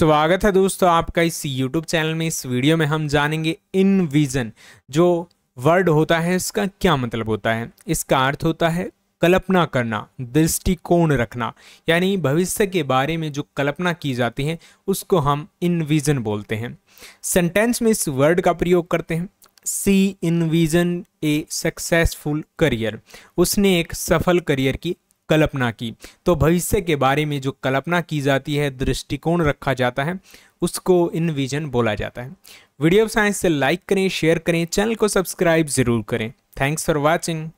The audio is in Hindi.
स्वागत है दोस्तों आपका इस YouTube चैनल में इस वीडियो में हम जानेंगे इन विजन जो वर्ड होता है इसका क्या मतलब होता है इसका अर्थ होता है कल्पना करना दृष्टिकोण रखना यानी भविष्य के बारे में जो कल्पना की जाती है उसको हम इन विजन बोलते हैं सेंटेंस में इस वर्ड का प्रयोग करते हैं see in vision a successful career उसने एक सफल करियर की कल्पना की तो भविष्य के बारे में जो कल्पना की जाती है दृष्टिकोण रखा जाता है उसको इन विजन बोला जाता है वीडियो साइंस से लाइक करें शेयर करें चैनल को सब्सक्राइब ज़रूर करें थैंक्स फॉर वॉचिंग